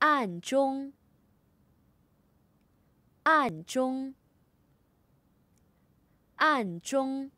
暗中，暗中，暗中。